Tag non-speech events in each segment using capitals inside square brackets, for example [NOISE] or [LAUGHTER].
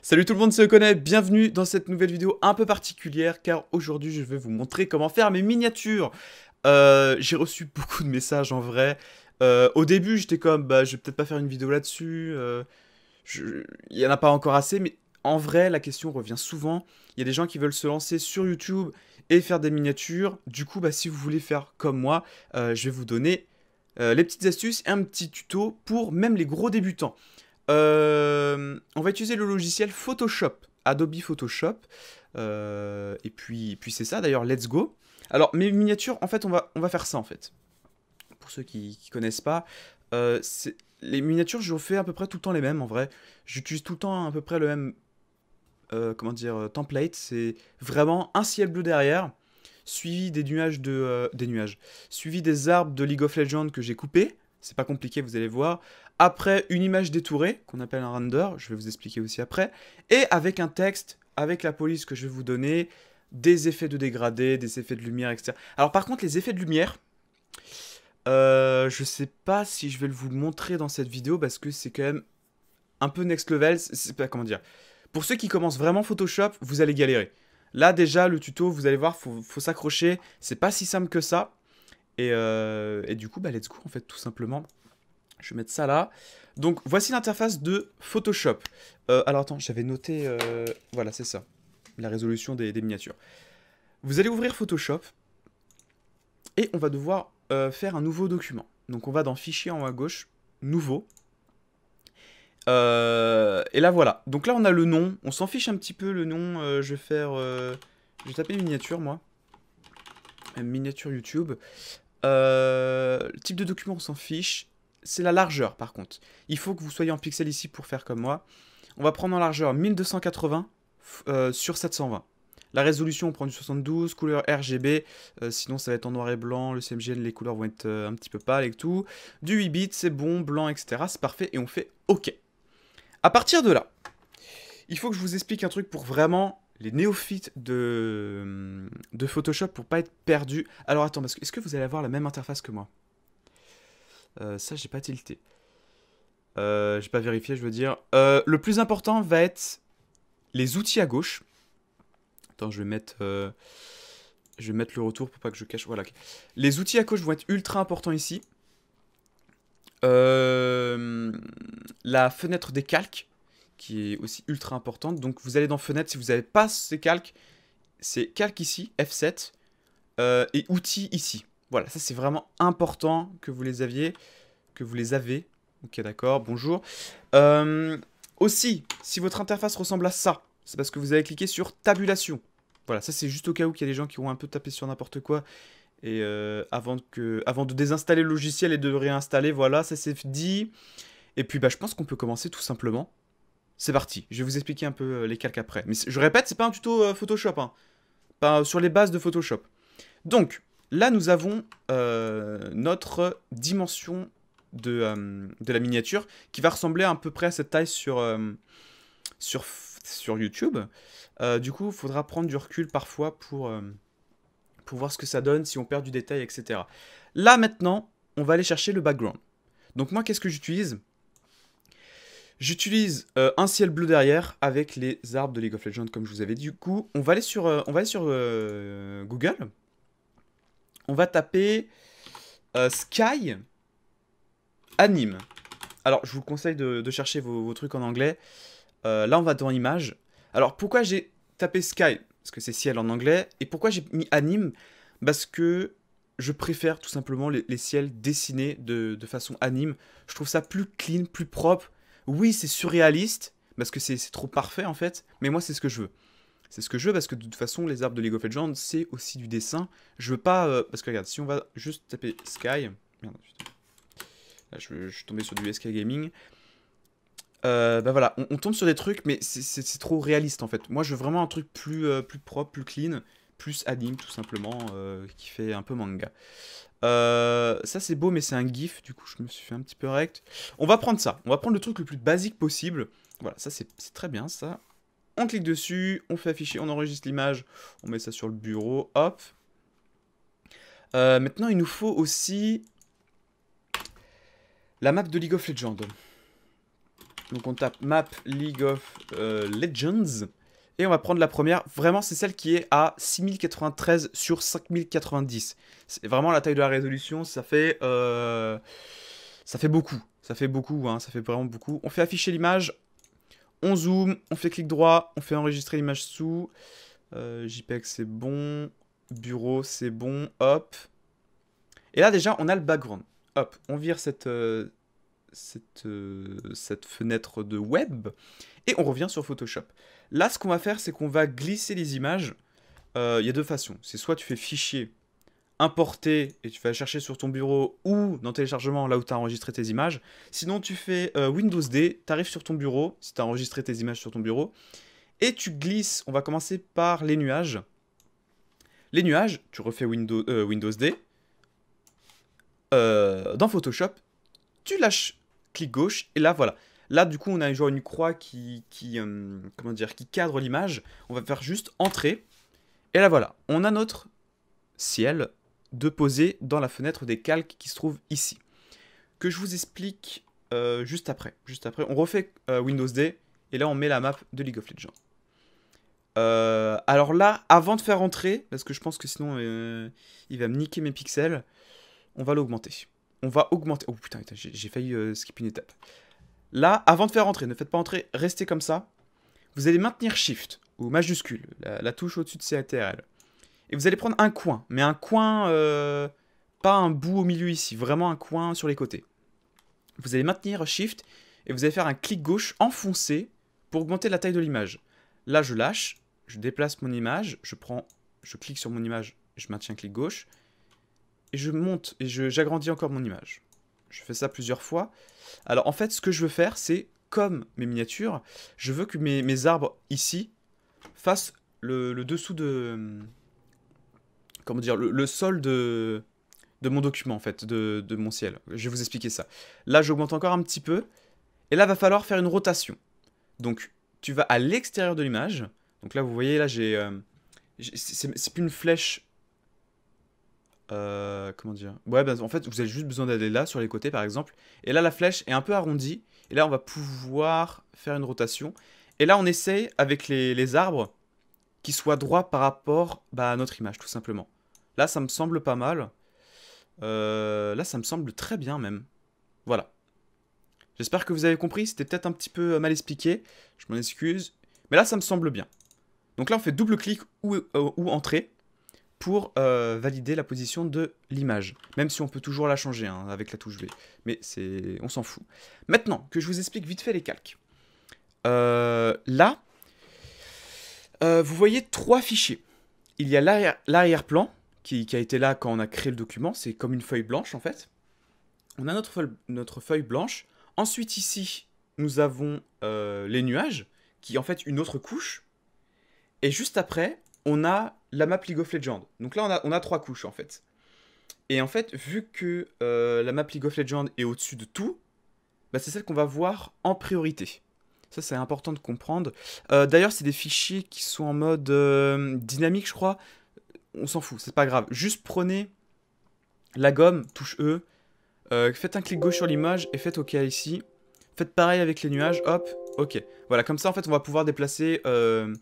Salut tout le monde, c'est Reconnaît, bienvenue dans cette nouvelle vidéo un peu particulière car aujourd'hui je vais vous montrer comment faire mes miniatures. Euh, j'ai reçu [LAUGHS] beaucoup de messages en vrai. Euh, au début j'étais comme bah je vais peut-être pas faire une vidéo là-dessus, euh, il y en a pas encore assez mais en vrai la question revient souvent. Il y a des gens qui veulent se lancer sur YouTube et faire des miniatures. Du coup bah si vous voulez faire comme moi, je vais vous donner les petites astuces et un petit tuto pour même les gros débutants. Euh, on va utiliser le logiciel Photoshop, Adobe Photoshop. Euh, et puis, puis c'est ça d'ailleurs, let's go. Alors, mes miniatures, en fait, on va, faire ça en fait. Pour ceux qui ne connaissent pas, euh, les miniatures, je fais à peu près tout le temps les mêmes en vrai. J'utilise tout le temps à peu près le même comment dire, template. C'est vraiment un ciel bleu derrière, suivi des nuages de. des nuages. Suivi des arbres de League of Legends que j'ai coupés. C'est pas compliqué, vous allez voir après une image détourée, qu'on appelle un render, je vais vous expliquer aussi après, et avec un texte, avec la police que je vais vous donner, des effets de dégradé, des effets de lumière, etc. Alors par contre, les effets de lumière, je euh, je sais pas si je vais vous le montrer dans cette vidéo, parce que c'est quand même un peu next level, c'est pas comment dire. Pour ceux qui commencent vraiment Photoshop, vous allez galérer. Là déjà, le tuto, vous allez voir, faut, faut s'accrocher, c'est pas si simple que ça. Et, euh, du coup, bah let's go en fait, tout simplement. Je vais mettre ça là. Donc voici l'interface de Photoshop. Euh, alors attends, j'avais noté... Euh, voilà, c'est ça. La résolution des, miniatures. Vous allez ouvrir Photoshop. Et on va devoir euh, faire un nouveau document. Donc on va dans Fichier en haut à gauche, Nouveau. et là voilà. Donc là on a le nom. On s'en fiche un petit peu le nom. je vais faire... je vais taper miniature moi. miniature YouTube. le type de document on s'en fiche c'est la largeur par contre. Il faut que vous soyez en pixel ici pour faire comme moi. On va prendre en largeur 1280 euh, sur 720. La résolution, on prend du 72, couleur RGB, euh, sinon ça va être en noir et blanc, le CMGN, les couleurs vont être euh, un petit peu pâles et tout. Du 8 bits, c'est bon, blanc, etc. C'est parfait, et on fait OK. À partir de là, il faut que je vous explique un truc pour vraiment les néophytes de, Photoshop, pour pas être perdus. Alors attends, est-ce que vous allez avoir la même interface que moi euh, ça, j'ai pas tilté. Je euh, j'ai pas vérifié, je veux dire. Euh, le plus important va être les outils à gauche. Attends, je vais mettre... Je vais mettre le retour pour pas que je cache. Voilà. Les outils à gauche vont être ultra importants ici. la fenêtre des calques, qui est aussi ultra importante. Donc vous allez dans fenêtre, si vous n'avez pas ces calques, c'est calque ici, F7, et outils ici. Voilà, ça c'est vraiment important que vous les aviez, que vous les avez. Ok, d'accord, bonjour. Euh, aussi, si votre interface ressemble à ça, c'est parce que vous avez cliqué sur tabulation. Voilà, ça c'est juste au cas où qu'il y a des gens qui ont un peu tapé sur n'importe quoi. Et euh, avant, que, avant de désinstaller le logiciel et de réinstaller, voilà, ça c'est dit. Et puis bah, je pense qu'on peut commencer tout simplement. C'est parti, je vais vous expliquer un peu euh, les calques après. Mais je répète, c'est pas un tuto Photoshop, hein. pas sur les bases de Photoshop. Donc, Là, nous avons euh, notre dimension euh, de, la miniature qui va ressembler à peu près à cette taille sur, euh, sur, sur YouTube. du coup, il faudra prendre du recul parfois pour, voir ce que ça donne, si on perd du détail, etc. Là, maintenant, on va aller chercher le background. Donc moi, qu'est-ce que j'utilise J'utilise un ciel bleu derrière avec les arbres de League of Legends, comme je vous avais dit. Du coup, on va aller sur, on va aller sur Google on va taper euh, Sky Anime. Alors, je vous conseille de, chercher vos, trucs en anglais. Euh, là, on va dans images. Alors, pourquoi j'ai tapé Sky Parce que c'est ciel en anglais. Et pourquoi j'ai mis anime Parce que je préfère tout simplement les, ciels dessinés de, de, façon anime. Je trouve ça plus clean, plus propre. Oui, c'est surréaliste, parce que c'est trop parfait en fait. Mais moi, c'est ce que je veux. C'est ce que je veux parce que de toute façon, les arbres de League of Legends, c'est aussi du dessin. Je veux pas... Euh, parce que regarde, si on va juste taper Sky... Merde, putain. Là, je, suis tombé sur du SK Gaming. Ben bah voilà, on, tombe sur des trucs, mais c'est trop réaliste en fait. Moi, je veux vraiment un truc plus, euh, plus propre, plus clean, plus anime tout simplement, qui fait un peu manga. ça c'est beau mais c'est un gif du coup je me suis fait un petit peu rect. On va prendre ça, on va prendre le truc le plus basique possible. Voilà ça c'est très bien ça on clique dessus, on fait afficher, on enregistre l'image, on met ça sur le bureau, hop. Euh, maintenant, il nous faut aussi la map de League of Legends. Donc on tape map League of euh, Legends. Et on va prendre la première. Vraiment, c'est celle qui est à 6093 sur 5090. C'est vraiment la taille de la résolution. Ça fait, euh, ça fait beaucoup. Ça fait beaucoup. Hein, ça fait vraiment beaucoup. On fait afficher l'image. On zoom, on fait clic droit, on fait enregistrer l'image sous. Euh, JPEG, c'est bon. Bureau, c'est bon. Hop. Et là, déjà, on a le background. Hop, on vire cette, euh, euh, cette fenêtre de web et on revient sur Photoshop. Là, ce qu'on va faire, c'est qu'on va glisser les images. Il y a deux façons. C'est soit tu fais fichier, importer et tu vas chercher sur ton bureau ou dans téléchargement là où tu as enregistré tes images. Sinon, tu fais euh, Windows D, tu arrives sur ton bureau, si tu as enregistré tes images sur ton bureau, et tu glisses. On va commencer par les nuages. Les nuages, tu refais Windows, euh, Windows D. Euh, dans Photoshop, tu lâches clic gauche et là voilà. Là du coup on a genre une croix qui, comment dire qui cadre l'image. On va faire juste entrer et là voilà, on a notre ciel de poser dans la fenêtre des calques qui se trouve ici. Que je vous explique euh, juste après. Juste après, on refait euh, Windows D et là on met la map de League of Legends. Euh, alors là, avant de faire entrer, parce que je pense que sinon il va me niquer mes pixels, on va l'augmenter. On va augmenter. Oh putain, j'ai failli skip une étape. Là, avant de faire entrer, ne faites pas entrer, restez comme ça. Vous allez maintenir Shift ou majuscule, la, touche au-dessus de CATRL. Et vous allez prendre un coin, mais un coin, euh, pas un bout au milieu ici, vraiment un coin sur les côtés. Vous allez maintenir Shift et vous allez faire un clic gauche enfoncé pour augmenter la taille de l'image. Là, je lâche, je déplace mon image, je prends, je clique sur mon image, je maintiens clic gauche et je monte et j'agrandis encore mon image. Je fais ça plusieurs fois. Alors en fait, ce que je veux faire, c'est comme mes miniatures, je veux que mes, arbres ici fassent le dessous de, comment dire, le, sol de, de mon document, en fait, de, mon ciel. Je vais vous expliquer ça. Là, j'augmente encore un petit peu. Et là, il va falloir faire une rotation. Donc, tu vas à l'extérieur de l'image. Donc là, vous voyez, là, j'ai... Euh, c'est plus une flèche... Euh, comment dire Ouais, ben, en fait, vous avez juste besoin d'aller là, sur les côtés, par exemple. Et là, la flèche est un peu arrondie. Et là, on va pouvoir faire une rotation. Et là, on essaye, avec les, arbres, qu'ils soient droits par rapport bah, à notre image, tout simplement. Là, ça me semble pas mal. Euh, là, ça me semble très bien même. Voilà. J'espère que vous avez compris. C'était peut-être un petit peu euh, mal expliqué. Je m'en excuse. Mais là, ça me semble bien. Donc là, on fait double clic ou, entrer euh, entrée pour valider la position de l'image. Même si on peut toujours la changer hein, avec la touche V. Mais c'est, on s'en fout. Maintenant, que je vous explique vite fait les calques. là, vous voyez trois fichiers. Il y a l'arrière-plan, qui, a été là quand on a créé le document. C'est comme une feuille blanche en fait. On a notre feuille, blanche. Ensuite ici, nous avons euh, les nuages, qui en fait une autre couche. Et juste après, on a la map League of Donc là, on a, trois couches en fait. Et en fait, vu que euh, la map League of est au-dessus de tout, bah, c'est celle qu'on va voir en priorité. Ça, c'est important de comprendre. Euh, d'ailleurs, c'est des fichiers qui sont en mode dynamique, je crois on s'en fout, c'est pas grave. Juste prenez la gomme, touche E, euh, faites un clic gauche sur l'image et faites OK ici. Faites pareil avec les nuages, hop, OK. Voilà, comme ça, en fait, on va pouvoir déplacer euh,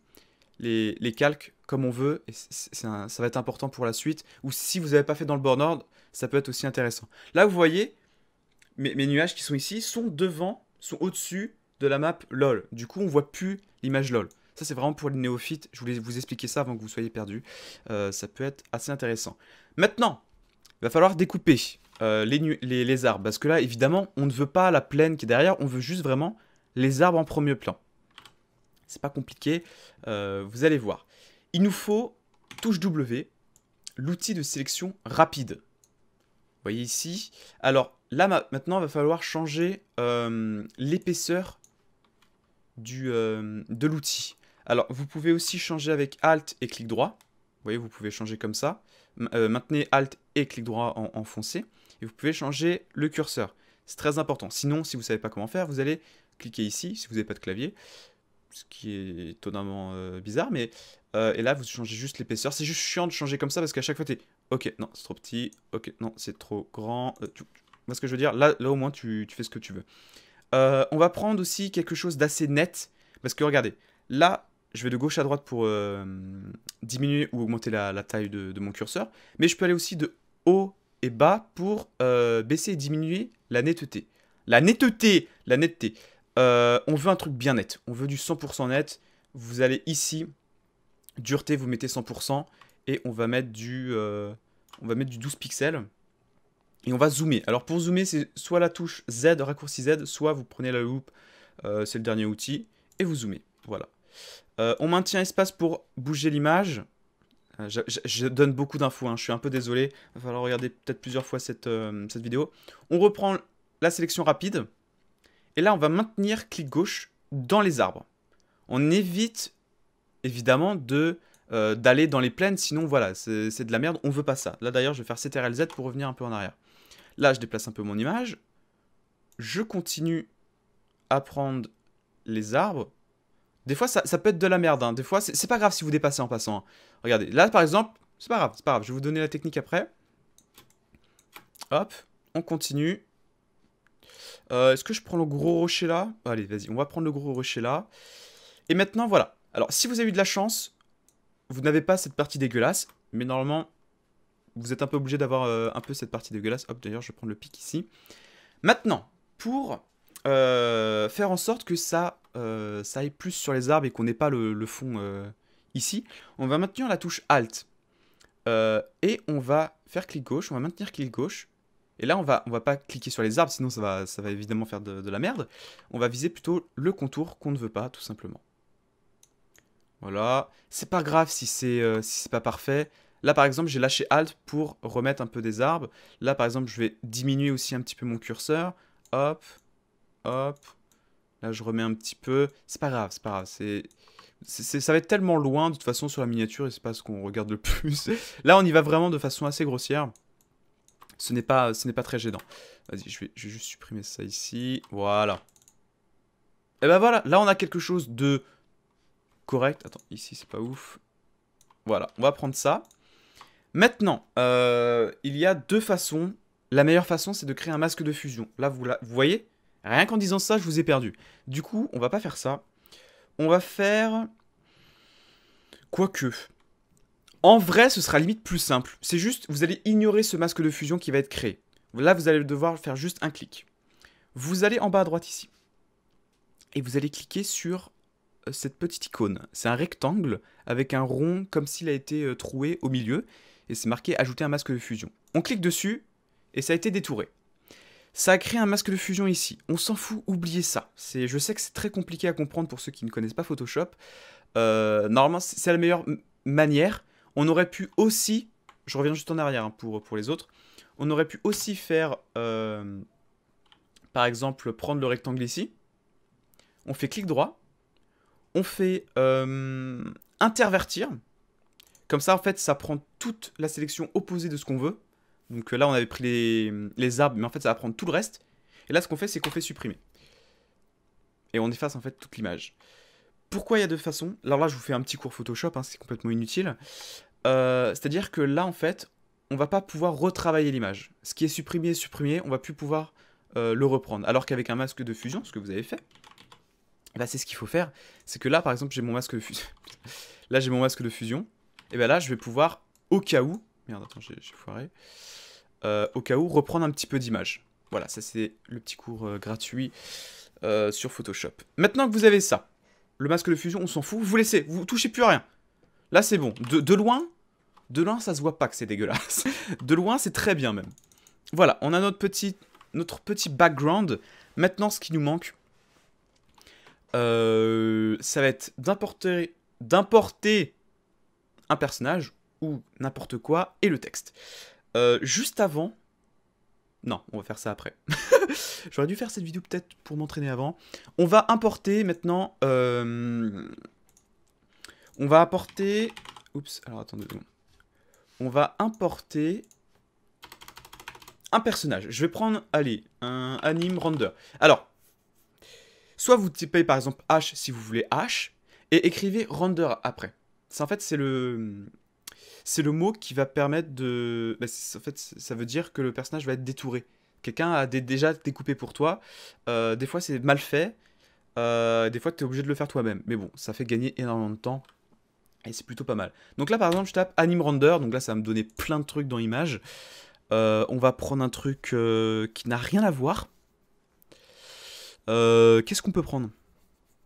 les, calques comme on veut. Et ça va être important pour la suite. Ou si vous n'avez pas fait dans le nord, ça peut être aussi intéressant. Là, vous voyez, mes, mes nuages qui sont ici sont devant, sont au-dessus de la map LOL. Du coup, on voit plus l'image LOL. Ça, c'est vraiment pour les néophytes. Je voulais vous expliquer ça avant que vous soyez perdus. Euh, ça peut être assez intéressant. Maintenant, il va falloir découper euh, les, les, les, arbres. Parce que là, évidemment, on ne veut pas la plaine qui est derrière. On veut juste vraiment les arbres en premier plan. C'est pas compliqué. Euh, vous allez voir. Il nous faut touche W, l'outil de sélection rapide. Vous voyez ici. Alors là, maintenant, il va falloir changer l'épaisseur du, de l'outil. Alors, vous pouvez aussi changer avec Alt et clic droit. Vous voyez, vous pouvez changer comme ça. Euh, maintenez Alt et clic droit enfoncé Et vous pouvez changer le curseur. C'est très important. Sinon, si vous ne savez pas comment faire, vous allez cliquer ici, si vous n'avez pas de clavier, ce qui est étonnamment euh, bizarre, mais... Euh, et là, vous changez juste l'épaisseur. C'est juste chiant de changer comme ça, parce qu'à chaque fois, t'es... Ok, non, c'est trop petit. Ok, non, c'est trop grand. tu, ce que je veux dire là, au moins, tu, tu, fais ce que tu veux. on va prendre aussi quelque chose d'assez net, parce que regardez, là, je vais de gauche à droite pour euh, diminuer ou augmenter la, taille de, mon curseur, mais je peux aller aussi de haut et bas pour euh, baisser et diminuer la netteté. La netteté La netteté euh, On veut un truc bien net, on veut du 100% net. Vous allez ici, dureté, vous mettez 100%, et on va mettre du, on va mettre du 12 pixels. Et on va zoomer. Alors pour zoomer, c'est soit la touche Z, raccourci Z, soit vous prenez la loupe, c'est le dernier outil, et vous zoomez. Voilà. Euh, on maintient espace pour bouger l'image. Euh, je, donne beaucoup d'infos, hein. je suis un peu désolé. Il va falloir regarder peut-être plusieurs fois cette, euh, cette, vidéo. On reprend la sélection rapide. Et là, on va maintenir clic gauche dans les arbres. On évite, évidemment, d'aller dans les plaines, sinon voilà, c'est de la merde, on veut pas ça. Là d'ailleurs, je vais faire CTRL-Z pour revenir un peu en arrière. Là, je déplace un peu mon image. Je continue à prendre les arbres des fois, ça, peut être de la merde. Hein. Des fois, c'est pas grave si vous dépassez en passant. Hein. Regardez, là, par exemple, c'est pas grave, c'est pas grave. Je vais vous donner la technique après. Hop, on continue. Euh, est-ce que je prends le gros rocher là Allez, vas-y, on va prendre le gros rocher là. Et maintenant, voilà. Alors, si vous avez eu de la chance, vous n'avez pas cette partie dégueulasse. Mais normalement, vous êtes un peu obligé d'avoir euh, un peu cette partie dégueulasse. Hop, d'ailleurs, je vais prendre le pic ici. Maintenant, pour euh, faire en sorte que ça euh, ça aille plus sur les arbres et qu'on n'ait pas le, fond euh, ici, on va maintenir la touche Alt. Euh, et on va faire clic gauche, on va maintenir clic gauche. Et là, on va, on va pas cliquer sur les arbres, sinon ça va, ça va évidemment faire de, la merde. On va viser plutôt le contour qu'on ne veut pas, tout simplement. Voilà. C'est pas grave si c'est si c'est pas parfait. Là, par exemple, j'ai lâché Alt pour remettre un peu des arbres. Là, par exemple, je vais diminuer aussi un petit peu mon curseur. Hop, hop, Là, je remets un petit peu. C'est pas grave, c'est pas grave. ça va être tellement loin de toute façon sur la miniature et c'est pas ce qu'on regarde le [LAUGHS] plus. Là, on y va vraiment de façon assez grossière. Ce n'est pas, ce n'est pas très gênant. Vas-y, je vais, juste supprimer ça ici. Voilà. Et eh ben voilà, là on a quelque chose de correct. Attends, ici c'est pas ouf. Voilà, on va prendre ça. Maintenant, euh, il y a deux façons. La meilleure façon, c'est de créer un masque de fusion. Là, vous, la, vous voyez Rien qu'en disant ça, je vous ai perdu. Du coup, on va pas faire ça. On va faire... Quoique... En vrai, ce sera limite plus simple. C'est juste, vous allez ignorer ce masque de fusion qui va être créé. Là, vous allez devoir faire juste un clic. Vous allez en bas à droite ici. Et vous allez cliquer sur euh, cette petite icône. C'est un rectangle avec un rond comme s'il a été euh, troué au milieu. Et c'est marqué Ajouter un masque de fusion. On clique dessus et ça a été détouré. Ça a créé un masque de fusion ici. On s'en fout, oubliez ça. Je sais que c'est très compliqué à comprendre pour ceux qui ne connaissent pas Photoshop. Euh, normalement, c'est la meilleure manière. On aurait pu aussi, je reviens juste en arrière hein, pour, pour les autres, on aurait pu aussi faire, euh, par exemple, prendre le rectangle ici. On fait clic droit. On fait euh, intervertir. Comme ça, en fait, ça prend toute la sélection opposée de ce qu'on veut. Donc euh, là, on avait pris les, arbres, mais en fait, ça va prendre tout le reste. Et là, ce qu'on fait, c'est qu'on fait supprimer. Et on efface en fait toute l'image. Pourquoi il y a deux façons Alors là, je vous fais un petit cours Photoshop, hein, c'est complètement inutile. Euh, c'est-à-dire que là, en fait, on va pas pouvoir retravailler l'image. Ce qui est supprimé est supprimé, on va plus pouvoir euh, le reprendre. Alors qu'avec un masque de fusion, ce que vous avez fait, là, bah, c'est ce qu'il faut faire. C'est que là, par exemple, j'ai mon masque de fusion. [LAUGHS] là, j'ai mon masque de fusion. Et bien bah là, je vais pouvoir, au cas où, Merde, attends, j'ai foiré. Euh, au cas où, reprendre un petit peu d'image. Voilà, ça c'est le petit cours euh, gratuit euh, sur Photoshop. Maintenant que vous avez ça, le masque de fusion, on s'en fout, vous laissez, vous touchez plus à rien. Là c'est bon, de, loin, de loin ça se voit pas que c'est dégueulasse. De loin c'est très bien même. Voilà, on a notre petit, notre petit background. Maintenant ce qui nous manque, ça va être d'importer un personnage ou n'importe quoi, et le texte. Euh, juste avant... Non, on va faire ça après. [LAUGHS] J'aurais dû faire cette vidéo peut-être pour m'entraîner avant. On va importer maintenant... Euh, on va importer, Oups, alors attendez On va importer un personnage. Je vais prendre, allez, un anime render. Alors, soit vous typez par exemple H si vous voulez H, et écrivez render après. c'est en fait, c'est le c'est le mot qui va permettre de. Bah, en fait, ça veut dire que le personnage va être détouré. Quelqu'un a déjà découpé pour toi. Euh, des fois, c'est mal fait. Euh, des fois, tu es obligé de le faire toi-même. Mais bon, ça fait gagner énormément de temps. Et c'est plutôt pas mal. Donc là, par exemple, je tape Anime Render. Donc là, ça va me donner plein de trucs dans l'image. Euh, on va prendre un truc qui n'a rien à voir. Qu'est-ce qu'on peut prendre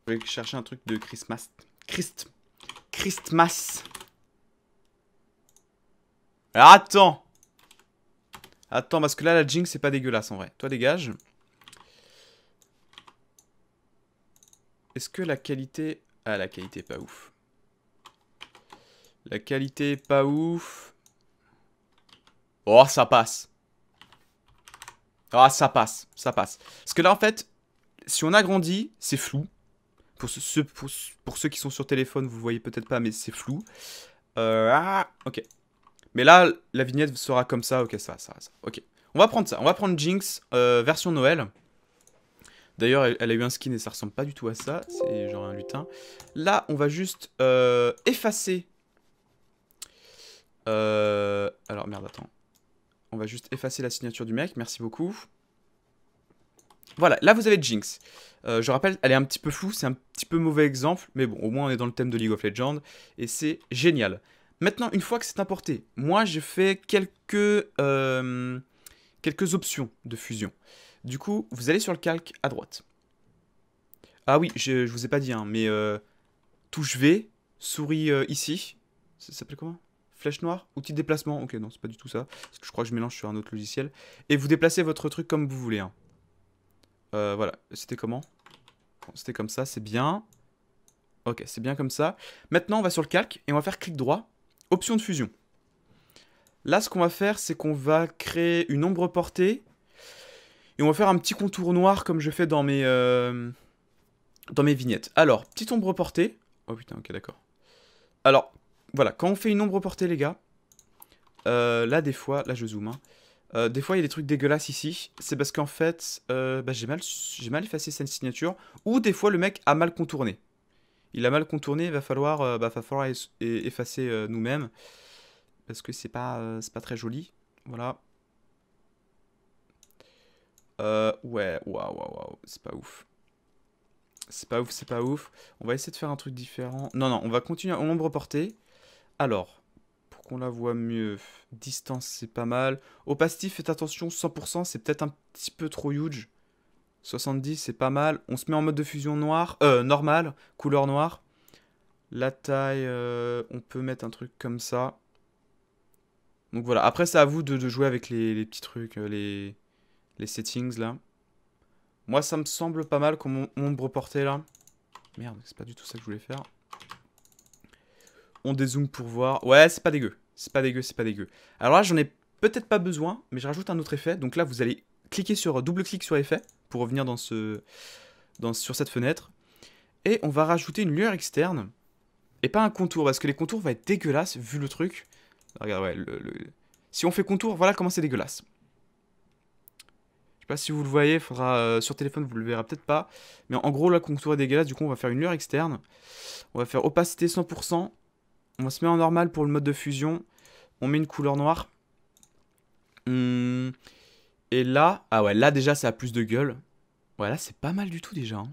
Je vais chercher un truc de Christmas. Christ. Christmas. Attends Attends, parce que là, la Jinx, c'est pas dégueulasse, en vrai. Toi, dégage. Est-ce que la qualité... Ah, la qualité, pas ouf. La qualité, pas ouf. Oh, ça passe. Ah, oh, ça passe, ça passe. Parce que là, en fait, si on agrandit, c'est flou. Pour, pour, ceux qui sont sur téléphone, vous voyez peut-être pas, mais c'est flou. Euh, ah, ok. Mais là, la vignette sera comme ça. Ok, ça, ça, ça. Ok. On va prendre ça. On va prendre Jinx, euh, version Noël. D'ailleurs, elle, a eu un skin et ça ressemble pas du tout à ça. C'est genre un lutin. Là, on va juste euh, effacer. Euh, alors, merde, attends. On va juste effacer la signature du mec. Merci beaucoup. Voilà, là vous avez Jinx. je rappelle, elle est un petit peu floue, c'est un petit peu mauvais exemple, mais bon, au moins on est dans le thème de League of Legends, et c'est génial. Maintenant, une fois que c'est importé, moi j'ai fait quelques, euh, quelques options de fusion. Du coup, vous allez sur le calque à droite. Ah oui, je, ne vous ai pas dit, hein, mais euh, touche V, souris euh, ici. Ça, s'appelle comment Flèche noire Outil de déplacement Ok, non, c'est pas du tout ça. je crois que je mélange sur un autre logiciel. Et vous déplacez votre truc comme vous voulez. Hein. voilà, c'était comment C'était comme ça, c'est bien. Ok, c'est bien comme ça. Maintenant, on va sur le calque et on va faire clic droit. Option de fusion. Là, ce qu'on va faire, c'est qu'on va créer une ombre portée. Et on va faire un petit contour noir comme je fais dans mes, euh, dans mes vignettes. Alors, petite ombre portée. Oh putain, ok, d'accord. Alors, voilà, quand on fait une ombre portée, les gars, euh, là, des fois, là, je zoome. Hein, euh, des fois, il y a des trucs dégueulasses ici. C'est parce qu'en fait, bah, j'ai mal, mal effacé cette signature. Ou des fois, le mec a mal contourné il a mal contourné, il va falloir, euh, bah, effacer euh, nous-mêmes, parce que c'est pas, euh, c'est pas très joli, voilà. ouais, waouh, waouh, waouh, c'est pas ouf. C'est pas ouf, c'est pas ouf. On va essayer de faire un truc différent. Non, non, on va continuer à nombre portée. Alors, pour qu'on la voit mieux, distance, c'est pas mal. Opacity, faites attention, 100%, c'est peut-être un petit peu trop huge. 70, c'est pas mal. On se met en mode de fusion noir, euh, normal, couleur noire. La taille, euh, on peut mettre un truc comme ça. Donc voilà, après c'est à vous de, jouer avec les, petits trucs, euh, les, les settings là. Moi ça me semble pas mal comme ombre portée là. Merde, c'est pas du tout ça que je voulais faire. On dézoome pour voir. Ouais, c'est pas dégueu. C'est pas dégueu, c'est pas dégueu. Alors là, j'en ai peut-être pas besoin, mais je rajoute un autre effet. Donc là, vous allez cliquer sur euh, double clic sur effet pour revenir dans ce, dans, sur cette fenêtre. Et on va rajouter une lueur externe, et pas un contour, parce que les contours vont être dégueulasses vu le truc. Ah, le, si on fait contour, voilà comment c'est dégueulasse. Je sais pas si vous le voyez, faudra, euh, sur téléphone vous le verrez peut-être pas, mais en gros la contour est dégueulasse, du coup on va faire une lueur externe, on va faire opacité 100%, on va se mettre en normal pour le mode de fusion, on met une couleur noire. Hum... Et là, ah ouais, là déjà ça a plus de gueule. Voilà, là, c'est pas mal du tout déjà. Hein.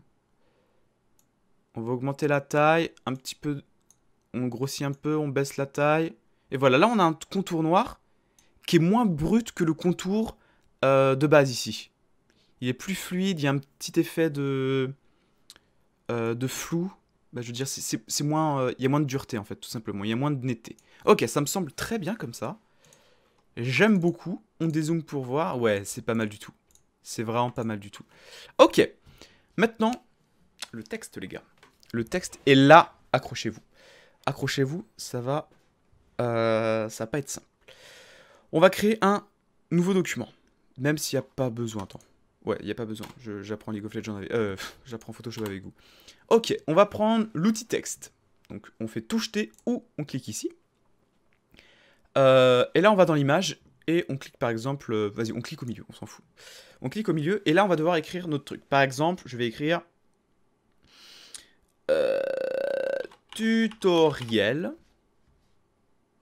On va augmenter la taille, un petit peu, on grossit un peu, on baisse la taille. Et voilà, là on a un contour noir qui est moins brut que le contour euh, de base ici. Il est plus fluide, il y a un petit effet de, euh, de flou. Bah, je veux dire, c'est moins, euh, il y a moins de dureté en fait, tout simplement. Il y a moins de netteté. Ok, ça me semble très bien comme ça. J'aime beaucoup. On dézoome pour voir. Ouais, c'est pas mal du tout. C'est vraiment pas mal du tout. Ok. Maintenant, le texte, les gars. Le texte est là. Accrochez-vous. Accrochez-vous, ça va... Euh, ça va pas être simple. On va créer un nouveau document. Même s'il n'y a pas besoin, tant. Ouais, il n'y a pas besoin. J'apprends League of Legends avec... Euh, j'apprends Photoshop avec vous. Ok, on va prendre l'outil texte. Donc, on fait toucher ou on clique ici. Euh, et là, on va dans l'image et on clique par exemple, euh, vas-y, on clique au milieu, on s'en fout. On clique au milieu, et là, on va devoir écrire notre truc. Par exemple, je vais écrire euh, tutoriel.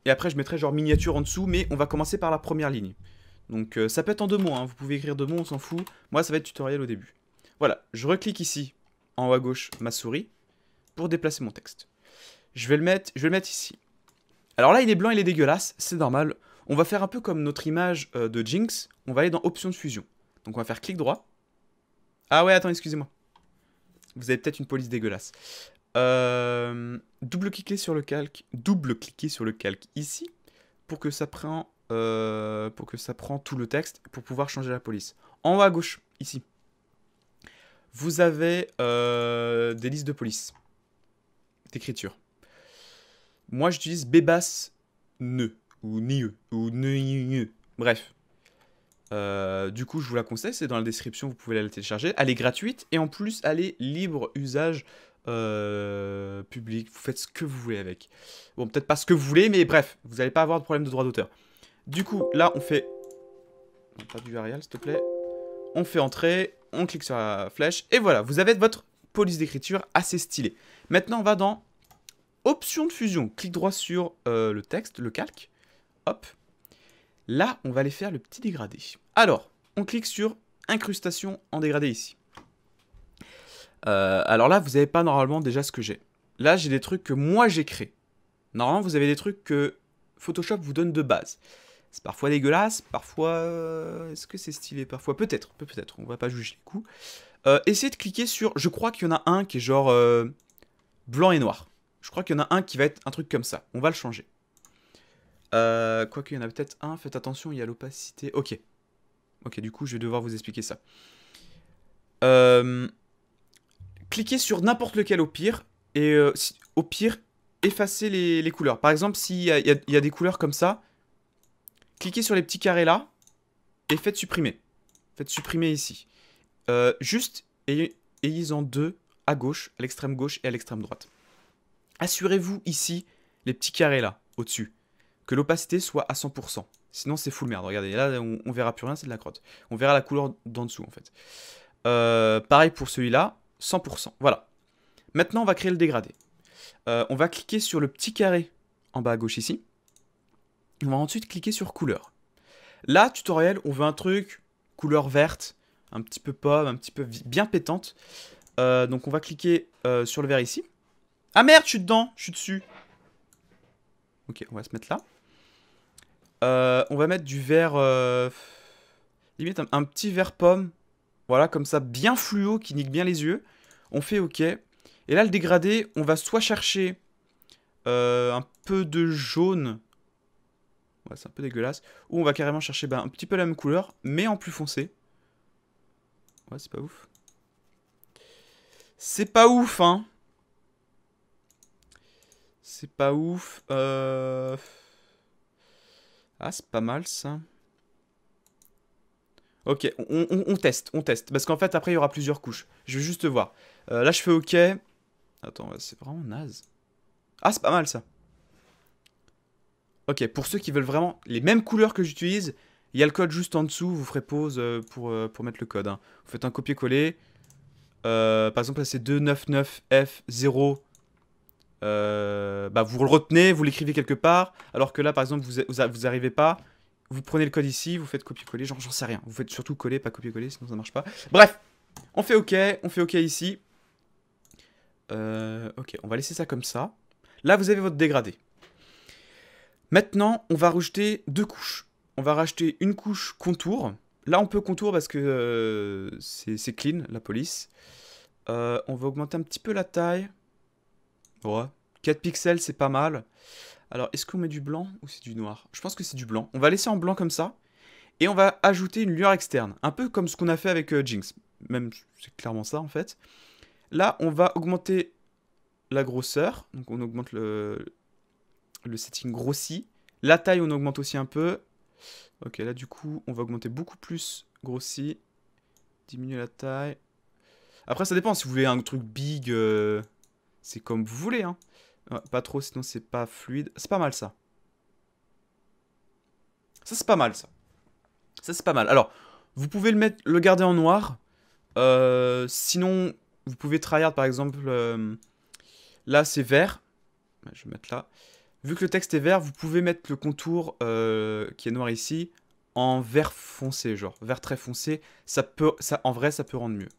Et après, je mettrai genre miniature en dessous, mais on va commencer par la première ligne. Donc euh, ça peut être en deux mots, hein, vous pouvez écrire deux mots, on s'en fout. Moi, ça va être tutoriel au début. Voilà, je reclique ici, en haut à gauche, ma souris, pour déplacer mon texte. Je vais le mettre, je vais le mettre ici. Alors là, il est blanc, il est dégueulasse, c'est normal. On va faire un peu comme notre image euh, de Jinx, on va aller dans options de fusion. Donc on va faire clic droit. Ah ouais, attends, excusez-moi. Vous avez peut-être une police dégueulasse. Euh, double cliquer sur le calque, double cliquer sur le calque ici pour que ça prend, euh, pour que ça prend tout le texte pour pouvoir changer la police. En haut à gauche, ici, vous avez des listes de police d'écriture. Moi, j'utilise Bebas nœud. Ou ni. Ou Bref. Euh, du coup, je vous la conseille, c'est dans la description, vous pouvez la télécharger. Elle est gratuite et en plus, elle est libre usage euh, public. Vous faites ce que vous voulez avec. Bon, peut-être pas ce que vous voulez, mais bref, vous n'allez pas avoir de problème de droit d'auteur. Du coup, là, on fait... pas du Arial, s'il te plaît. On fait entrer, on clique sur la flèche, et voilà, vous avez votre police d'écriture assez stylée. Maintenant, on va dans Options de fusion. Clique droit sur euh, le texte, le calque. Hop. Là, on va aller faire le petit dégradé. Alors, on clique sur incrustation en dégradé ici. Euh, alors là, vous n'avez pas normalement déjà ce que j'ai. Là, j'ai des trucs que moi j'ai créés. Normalement, vous avez des trucs que Photoshop vous donne de base. C'est parfois dégueulasse, parfois... Euh, est-ce que c'est stylé Parfois, peut-être, peut-être, on va pas juger les coups. Euh, essayez de cliquer sur... Je crois qu'il y en a un qui est genre blanc et noir. Je crois qu'il y en a un qui va être un truc comme ça. On va le changer. Quoi euh, Quoique, y en a peut-être un. Faites attention, il y a l'opacité. Ok. Ok, du coup, je vais devoir vous expliquer ça. Euh, cliquez sur n'importe lequel au pire. Et euh, au pire, effacez les, couleurs. Par exemple, s'il y, y, a des couleurs comme ça, cliquez sur les petits carrés là. Et faites supprimer. Faites supprimer ici. juste, ayez-en deux à gauche, à l'extrême gauche et à l'extrême droite. Assurez-vous ici, les petits carrés là, au-dessus que l'opacité soit à 100%. Sinon, c'est full merde. Regardez, là, on, ne verra plus rien, c'est de la crotte. On verra la couleur d'en dessous, en fait. Euh, pareil pour celui-là, 100%. Voilà. Maintenant, on va créer le dégradé. Euh, on va cliquer sur le petit carré en bas à gauche ici. On va ensuite cliquer sur couleur. Là, tutoriel, on veut un truc couleur verte, un petit peu pomme, un petit peu bien pétante. Euh, donc on va cliquer sur le vert ici. Ah merde, je suis dedans, je suis dessus. Ok, on va se mettre là. Euh, on va mettre du vert... Euh, limite un, petit vert pomme. Voilà, comme ça, bien fluo, qui nique bien les yeux. On fait OK. Et là, le dégradé, on va soit chercher euh, un peu de jaune. Ouais, c'est un peu dégueulasse. Ou on va carrément chercher ben, un petit peu la même couleur, mais en plus foncé. Ouais, c'est pas ouf. C'est pas ouf, hein. C'est pas ouf. Euh... Ah, c'est pas mal ça. Ok, on, on, teste, on teste. Parce qu'en fait, après, il y aura plusieurs couches. Je vais juste voir. Euh, là, je fais OK. Attends, c'est vraiment naze. Ah, c'est pas mal ça. Ok, pour ceux qui veulent vraiment les mêmes couleurs que j'utilise, il y a le code juste en dessous. Vous ferez pause euh, pour, euh, pour mettre le code. Hein. Vous faites un copier-coller. par exemple, là, c'est 299F0. Euh, bah, vous le retenez, vous l'écrivez quelque part, alors que là, par exemple, vous, vous, arrivez pas, vous prenez le code ici, vous faites copier-coller, genre j'en sais rien. Vous faites surtout coller, pas copier-coller, sinon ça marche pas. Bref, on fait OK, on fait OK ici. Euh, OK, on va laisser ça comme ça. Là, vous avez votre dégradé. Maintenant, on va rajouter deux couches. On va rajouter une couche contour. Là, on peut contour parce que euh, c'est clean, la police. on va augmenter un petit peu la taille. 4 pixels, c'est pas mal. Alors, est-ce qu'on met du blanc ou c'est du noir Je pense que c'est du blanc. On va laisser en blanc comme ça. Et on va ajouter une lueur externe. Un peu comme ce qu'on a fait avec euh, Jinx. Même, c'est clairement ça, en fait. Là, on va augmenter la grosseur. Donc, on augmente le, le setting grossi. La taille, on augmente aussi un peu. Ok, là, du coup, on va augmenter beaucoup plus grossi. Diminuer la taille. Après, ça dépend. Si vous voulez un truc big... Euh, c'est comme vous voulez, hein. pas trop, sinon c'est pas fluide. C'est pas mal, ça. Ça, c'est pas mal, ça. Ça, c'est pas mal. Alors, vous pouvez le, mettre, le garder en noir. Euh, sinon, vous pouvez tryhard, par exemple... Euh, là, c'est vert. Je vais mettre là. Vu que le texte est vert, vous pouvez mettre le contour euh, qui est noir ici en vert foncé, genre vert très foncé. Ça peut, ça, en vrai, ça peut rendre mieux.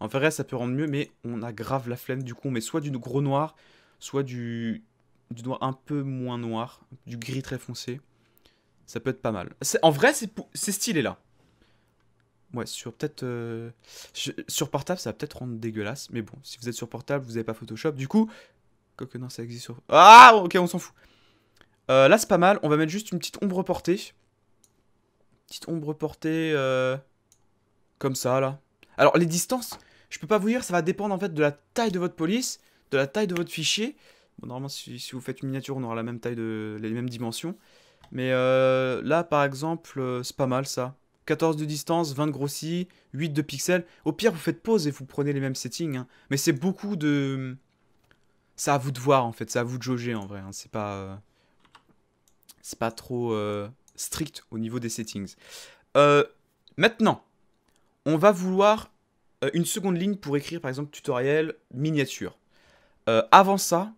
En vrai, ça peut rendre mieux, mais on a grave la flemme. Du coup, on met soit du gros noir, soit du, du noir un peu moins noir, du gris très foncé. Ça peut être pas mal. En vrai, c'est stylé là. Ouais, sur peut-être. Euh, sur portable, ça va peut-être rendre dégueulasse. Mais bon, si vous êtes sur portable, vous n'avez pas Photoshop. Du coup. que non, ça existe sur. Ah, ok, on s'en fout. Euh, là, c'est pas mal. On va mettre juste une petite ombre portée. Petite ombre portée. Euh, comme ça, là. Alors, les distances. Je peux pas vous dire, ça va dépendre en fait de la taille de votre police, de la taille de votre fichier. normalement, si, vous faites une miniature, on aura la même taille, de, les mêmes dimensions. Mais euh, là, par exemple, euh, c'est pas mal ça. 14 de distance, 20 de grossi, 8 de pixels. Au pire, vous faites pause et vous prenez les mêmes settings. Hein. Mais c'est beaucoup de... C'est à vous de voir en fait, c'est à vous de jauger en vrai. Hein. C'est pas... Euh, c'est pas trop strict au niveau des settings. maintenant, on va vouloir euh, une seconde ligne pour écrire, par exemple, tutoriel, miniature. Euh, avant ça,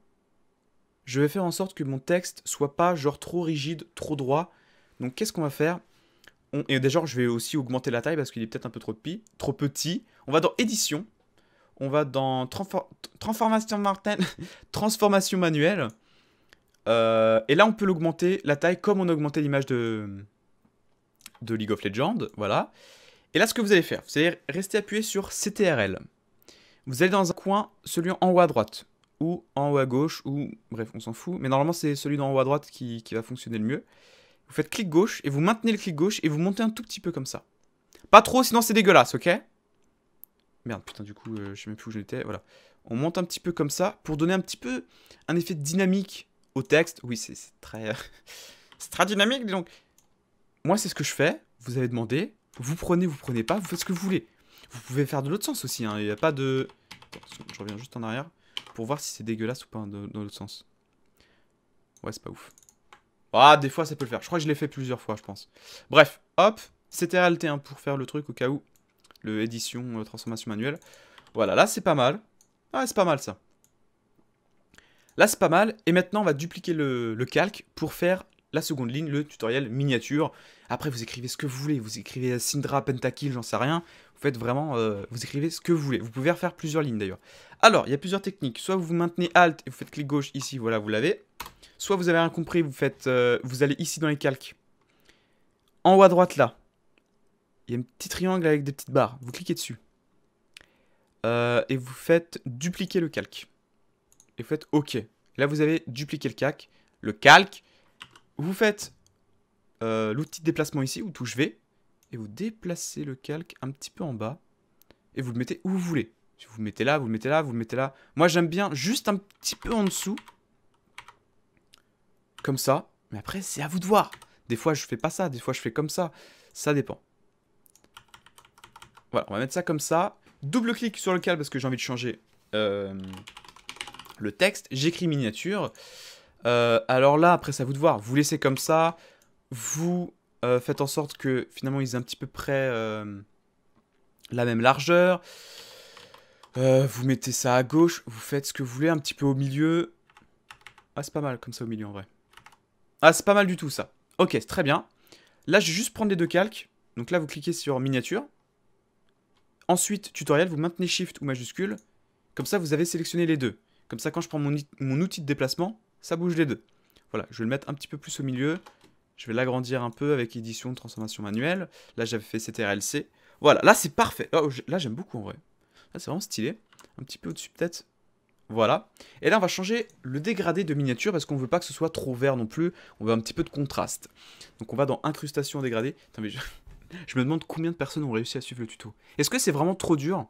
je vais faire en sorte que mon texte soit pas genre trop rigide, trop droit. Donc qu'est-ce qu'on va faire Et déjà, je vais aussi augmenter la taille parce qu'il est peut-être un peu trop, trop petit. On va dans édition. On va dans [LAUGHS] transformation, manuelle. Euh, et là, on peut l'augmenter, la taille, comme on a augmenté l'image de... de League of Legends. Voilà. Et là, ce que vous allez faire, vous allez rester appuyé sur CTRL. Vous allez dans un coin, celui en haut à droite, ou en haut à gauche, ou bref, on s'en fout. Mais normalement, c'est celui en haut à droite qui, va fonctionner le mieux. Vous faites clic gauche, et vous maintenez le clic gauche, et vous montez un tout petit peu comme ça. Pas trop, sinon c'est dégueulasse, ok Merde, putain, du coup, euh, je sais même plus où j'étais. Voilà. On monte un petit peu comme ça pour donner un petit peu un effet dynamique au texte. Oui, c'est très. [LAUGHS] c'est très dynamique, donc. Moi, c'est ce que je fais. Vous avez demandé. Vous prenez, vous prenez pas, vous faites ce que vous voulez. Vous pouvez faire de l'autre sens aussi, hein. il n'y a pas de... je reviens juste en arrière pour voir si c'est dégueulasse ou pas hein, dans l'autre sens. Ouais, c'est pas ouf. Ah, des fois, ça peut le faire. Je crois que je l'ai fait plusieurs fois, je pense. Bref, hop, c'était réalité pour faire le truc au cas où. Le édition, euh, transformation manuelle. Voilà, là, c'est pas mal. Ah, c'est pas mal, ça. Là, c'est pas mal. Et maintenant, on va dupliquer le calque pour faire la seconde ligne, le tutoriel miniature. Après, vous écrivez ce que vous voulez. Vous écrivez Syndra, Pentakill, j'en sais rien. Vous faites vraiment, euh, vous écrivez ce que vous voulez. Vous pouvez refaire plusieurs lignes d'ailleurs. Alors, il y a plusieurs techniques. Soit vous maintenez Alt et vous faites clic gauche ici, voilà, vous l'avez. Soit vous avez rien compris, vous faites, euh, vous allez ici dans les calques. En haut à droite là, il y a un petit triangle avec des petites barres. Vous cliquez dessus. Euh, et vous faites dupliquer le calque. Et vous faites OK. Là, vous avez dupliqué le calque. Le calque, vous faites euh, l'outil de déplacement ici, ou je vais et vous déplacez le calque un petit peu en bas, et vous le mettez où vous voulez. Vous le mettez là, vous le mettez là, vous le mettez là. Moi, j'aime bien juste un petit peu en dessous, comme ça. Mais après, c'est à vous de voir. Des fois, je fais pas ça, des fois, je fais comme ça. Ça dépend. Voilà, on va mettre ça comme ça. Double clic sur le calque parce que j'ai envie de changer euh, le texte. J'écris miniature. Euh, alors là, après, c'est à vous de voir. Vous laissez comme ça, vous euh, faites en sorte que finalement ils aient un petit peu près euh, la même largeur. vous mettez ça à gauche, vous faites ce que vous voulez, un petit peu au milieu. Ah, c'est pas mal comme ça au milieu en vrai. Ah, c'est pas mal du tout ça. Ok, c'est très bien. Là, je vais juste prendre les deux calques. Donc là, vous cliquez sur miniature. Ensuite, tutoriel, vous maintenez Shift ou majuscule. Comme ça, vous avez sélectionné les deux. Comme ça, quand je prends mon outil de déplacement, ça bouge les deux. Voilà, je vais le mettre un petit peu plus au milieu. Je vais l'agrandir un peu avec édition, transformation manuelle. Là, j'avais fait CTRLC. Voilà, là, c'est parfait. Oh, là, j'aime beaucoup en vrai. Là, c'est vraiment stylé. Un petit peu au-dessus, peut-être. Voilà. Et là, on va changer le dégradé de miniature parce qu'on veut pas que ce soit trop vert non plus. On veut un petit peu de contraste. Donc, on va dans incrustation dégradé. mais [LAUGHS] je me demande combien de personnes ont réussi à suivre le tuto. Est-ce que c'est vraiment trop dur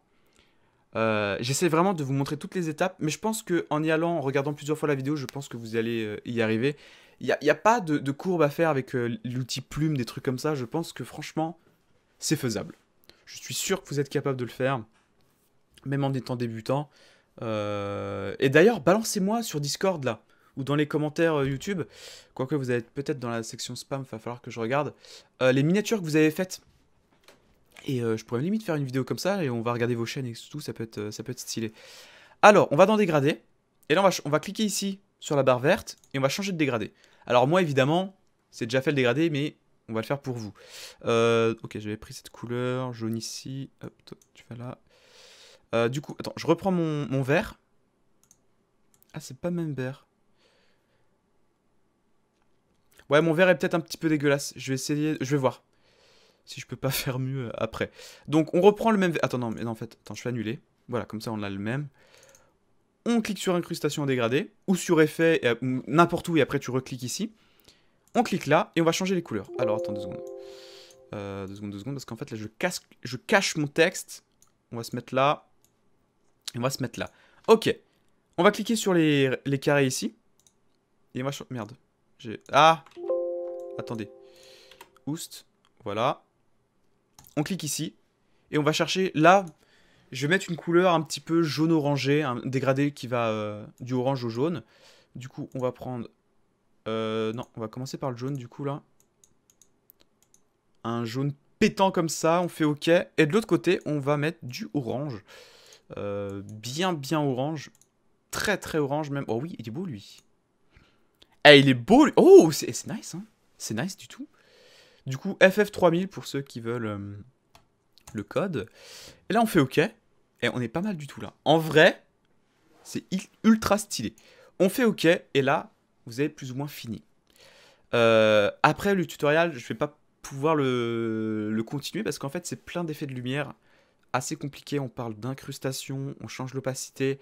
euh, j'essaie vraiment de vous montrer toutes les étapes, mais je pense qu'en y allant, en regardant plusieurs fois la vidéo, je pense que vous allez euh, y arriver. Il n'y a, pas de, courbe à faire avec euh, l'outil plume, des trucs comme ça. Je pense que franchement, c'est faisable. Je suis sûr que vous êtes capable de le faire, même en étant débutant. Et d'ailleurs, balancez-moi sur Discord là, ou dans les commentaires YouTube. Quoique vous êtes peut-être dans la section spam, il va falloir que je regarde. les miniatures que vous avez faites et euh, je pourrais limite faire une vidéo comme ça et on va regarder vos chaînes et tout, ça peut être, euh, ça peut être stylé. Alors, on va dans dégradé. Et là, on va, on va cliquer ici sur la barre verte et on va changer de dégradé. Alors moi, évidemment, c'est déjà fait le dégradé, mais on va le faire pour vous. Euh, ok, j'avais pris cette couleur, jaune ici. Hop, tu vas là. du coup, attends, je reprends mon, mon vert. Ah, c'est pas même vert. Ouais, mon vert est peut-être un petit peu dégueulasse. Je vais essayer, je vais voir si je peux pas [LAUGHS] faire mieux euh, après. Donc on reprend le même... Attends, non, mais en fait, attends, je fais annuler. Voilà, comme ça on a le même. On clique sur incrustation dégradée, ou sur effet, euh, n'importe où, et après tu recliques ici. On clique là, et on va changer les couleurs. Alors attends deux secondes. Euh, deux secondes, deux secondes, parce qu'en fait là je, je cache mon texte. On va se mettre là. Et on va se mettre là. Ok. On va cliquer sur les, carrés ici. Et moi, je... Merde. Ah Attendez. Oust. Voilà on clique ici, et on va chercher, là, je vais mettre une couleur un petit peu jaune-orangé, un dégradé qui va euh, du orange au jaune. Du coup, on va prendre... Euh, non, on va commencer par le jaune, du coup, là. Un jaune pétant comme ça, on fait OK. Et de l'autre côté, on va mettre du orange. Euh, bien, bien orange. Très, très orange même. Oh oui, il est beau, lui. Eh, il est beau, lui. Oh, c'est nice, hein. C'est nice du tout. Du coup, FF3000 pour ceux qui veulent euh, le code. Et là, on fait OK. Et on est pas mal du tout là. En vrai, c'est ultra stylé. On fait OK. Et là, vous avez plus ou moins fini. Euh, après le tutoriel, je vais pas pouvoir le, continuer parce qu'en fait, c'est plein d'effets de lumière assez compliqués. On parle d'incrustation, on change l'opacité.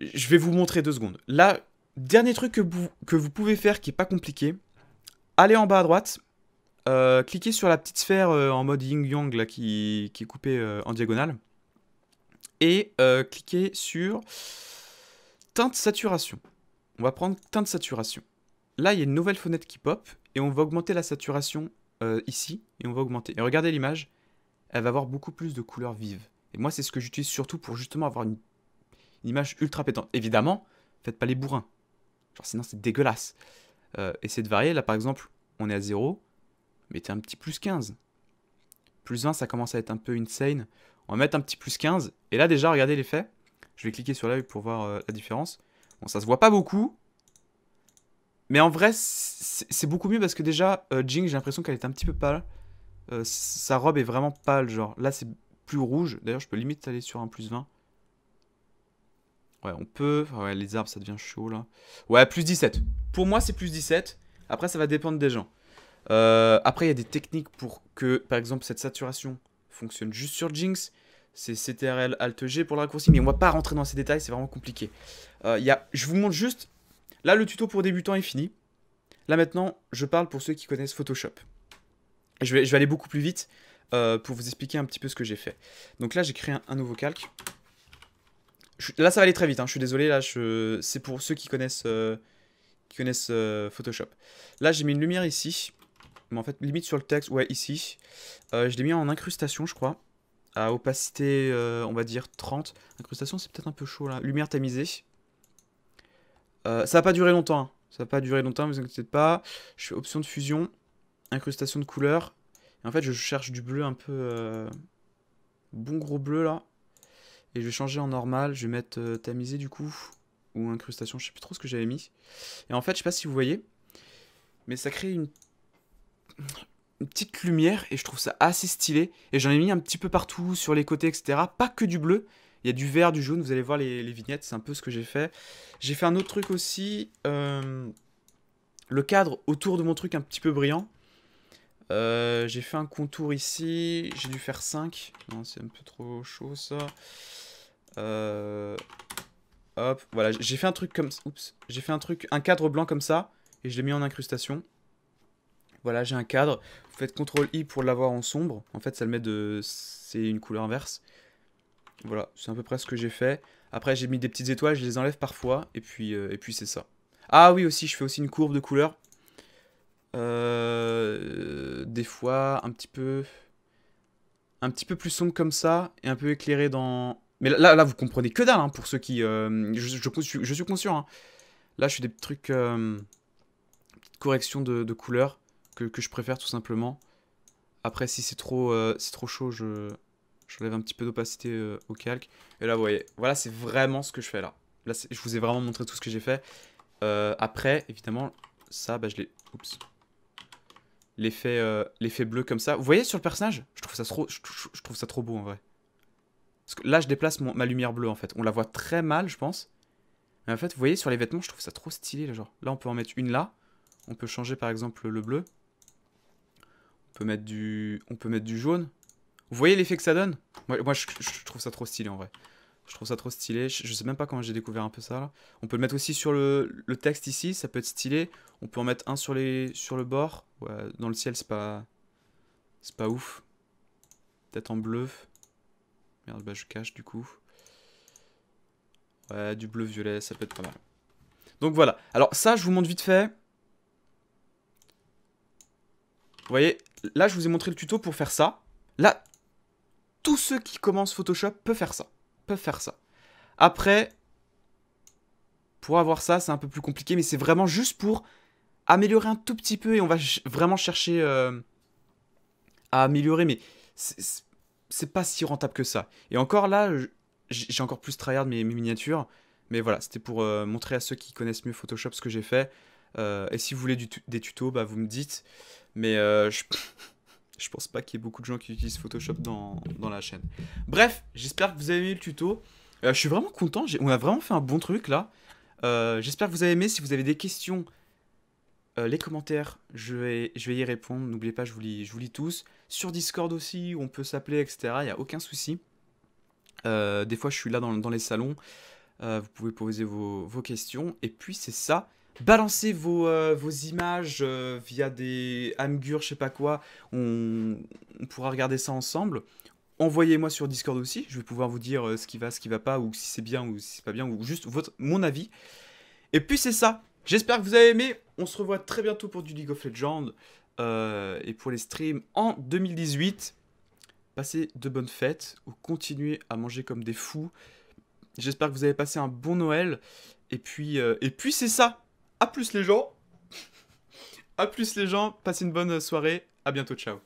Je vais vous montrer deux secondes. Là, dernier truc que vous, que vous pouvez faire qui est pas compliqué, allez en bas à droite, euh, cliquez sur la petite sphère euh, en mode yin-yang qui, est coupée euh, en diagonale. Et cliquez sur teinte saturation. On va prendre teinte saturation. Là, il y a une nouvelle fenêtre qui pop et on va augmenter la saturation ici. Et on va augmenter. Et regardez l'image, elle va avoir beaucoup plus de couleurs vives. Et moi, c'est ce que j'utilise surtout pour justement avoir une, image ultra pétante. Évidemment, faites pas les bourrins. sinon, c'est dégueulasse. Euh, et essayer de varier. Là, par exemple, on est à 0, mettez un petit plus 15. Plus 20, ça commence à être un peu insane. On va mettre un petit plus 15. Et là, déjà, regardez l'effet. Je vais cliquer sur l'œil pour voir euh, la différence. Bon, ça se voit pas beaucoup. Mais en vrai, c'est beaucoup mieux parce que déjà, euh, Jing, j'ai l'impression qu'elle est un petit peu pâle. sa robe est vraiment pâle, genre. Là, c'est plus rouge. D'ailleurs, je peux limite aller sur un plus 20 on peut. Ah ouais, les arbres, ça devient chaud là. Ouais, plus 17. Pour moi, c'est plus 17. Après, ça va dépendre des gens. Euh, après, il y a des techniques pour que, par exemple, cette saturation fonctionne juste sur Jinx. C'est CTRL Alt G pour le raccourci, mais on va pas rentrer dans ces détails, c'est vraiment compliqué. Euh, il y Je vous montre juste. Là, le tuto pour débutants est fini. Là, maintenant, je parle pour ceux qui connaissent Photoshop. Je vais, je vais aller beaucoup plus vite euh, pour vous expliquer un petit peu ce que j'ai fait. Donc là, j'ai créé un nouveau calque là, ça va aller très vite. Hein. je suis désolé. Là, je... c'est pour ceux qui connaissent, euh, qui connaissent euh, Photoshop. Là, j'ai mis une lumière ici. Mais en fait, limite sur le texte, ouais, ici. Euh, je l'ai mis en incrustation, je crois. À opacité, on va dire 30. Incrustation, c'est peut-être un peu chaud là. Lumière tamisée. ça va pas durer longtemps. Hein. Ça va pas durer longtemps, vous inquiétez pas. Je fais option de fusion, incrustation de couleur. en fait, je cherche du bleu un peu. Bon gros bleu là. Et je vais changer en normal, je vais mettre euh, tamisé du coup, ou incrustation, je sais plus trop ce que j'avais mis. Et en fait, je sais pas si vous voyez, mais ça crée une, petite lumière et je trouve ça assez stylé. Et j'en ai mis un petit peu partout, sur les côtés, etc. Pas que du bleu, il y a du vert, du jaune, vous allez voir les, vignettes, c'est un peu ce que j'ai fait. J'ai fait un autre truc aussi, euh, le cadre autour de mon truc un petit peu brillant. Euh, j'ai fait un contour ici, j'ai dû faire 5. Non, c'est un peu trop chaud ça. Euh, hop, voilà, j'ai fait un truc comme... Oups, j'ai fait un truc, un cadre blanc comme ça, et je l'ai mis en incrustation. Voilà, j'ai un cadre. Vous faites CTRL-I pour l'avoir en sombre. En fait, ça le met de... C'est une couleur inverse. Voilà, c'est à peu près ce que j'ai fait. Après, j'ai mis des petites étoiles, je les enlève parfois, et puis, euh, et puis c'est ça. Ah oui, aussi, je fais aussi une courbe de couleur. Euh, des fois, un petit peu... Un petit peu plus sombre comme ça, et un peu éclairé dans, mais là, là, vous comprenez que dalle, hein, pour ceux qui... Euh, je, je, suis conscient. Hein. Là, je fais des trucs... Euh, Petite correction de, de couleur que, je préfère, tout simplement. Après, si c'est trop, euh, c'est trop chaud, je, lève un petit peu d'opacité au calque. Et là, vous voyez, voilà, c'est vraiment ce que je fais là. Là, je vous ai vraiment montré tout ce que j'ai fait. après, évidemment, ça, bah, je l'ai... Oups l'effet bleu comme ça. Vous voyez sur le personnage je trouve, ça trop, je trouve ça trop beau en vrai. Parce que là, je déplace ma lumière bleue, en fait. On la voit très mal, je pense. Mais en fait, vous voyez, sur les vêtements, je trouve ça trop stylé, là, genre. Là, on peut en mettre une là. On peut changer, par exemple, le bleu. On peut mettre du, on peut mettre du jaune. Vous voyez l'effet que ça donne Moi, je, trouve ça trop stylé, en vrai. Je trouve ça trop stylé. Je, sais même pas comment j'ai découvert un peu ça, là. On peut le mettre aussi sur le, texte, ici. Ça peut être stylé. On peut en mettre un sur, les, sur le bord. dans le ciel, c'est pas... C'est pas ouf. Peut-être en bleu. Merde, bah, je cache du coup. Ouais, du bleu-violet, ça peut être pas mal. Donc voilà. Alors ça, je vous montre vite fait. Vous voyez, là, je vous ai montré le tuto pour faire ça. Là, tous ceux qui commencent Photoshop peuvent faire ça. Peuvent faire ça. Après, pour avoir ça, c'est un peu plus compliqué, mais c'est vraiment juste pour améliorer un tout petit peu et on va vraiment chercher euh, à améliorer, mais c'est pas si rentable que ça. Et encore là, j'ai encore plus tryhard mes, miniatures. Mais voilà, c'était pour euh, montrer à ceux qui connaissent mieux Photoshop ce que j'ai fait. Euh, et si vous voulez du des tutos, bah, vous me dites. Mais euh, [LAUGHS] je... pense pas qu'il y ait beaucoup de gens qui utilisent Photoshop dans, dans la chaîne. Bref, j'espère que vous avez aimé le tuto. je suis vraiment content, on a vraiment fait un bon truc là. j'espère que vous avez aimé. Si vous avez des questions, euh, les commentaires, je vais, je vais y répondre. N'oubliez pas, je vous, lis, je vous lis tous. Sur Discord aussi, on peut s'appeler, etc. Il n'y a aucun souci. Euh, des fois, je suis là dans, les salons. Euh, vous pouvez poser vos, questions. Et puis, c'est ça. Balancez vos, images via des Amgur, je sais pas quoi. On, pourra regarder ça ensemble. Envoyez-moi sur Discord aussi. Je vais pouvoir vous dire ce qui va, ce qui va pas, ou si c'est bien, ou si c'est pas bien, ou juste mon avis. Et puis, c'est ça. J'espère que vous avez aimé. On se revoit très bientôt pour du League of Legends euh, et pour les streams en 2018. Passez de bonnes fêtes ou continuez à manger comme des fous. J'espère que vous avez passé un bon Noël. Et puis, euh, et puis c'est ça. À plus les gens. [LAUGHS] à plus les gens. Passez une bonne soirée. À bientôt. Ciao.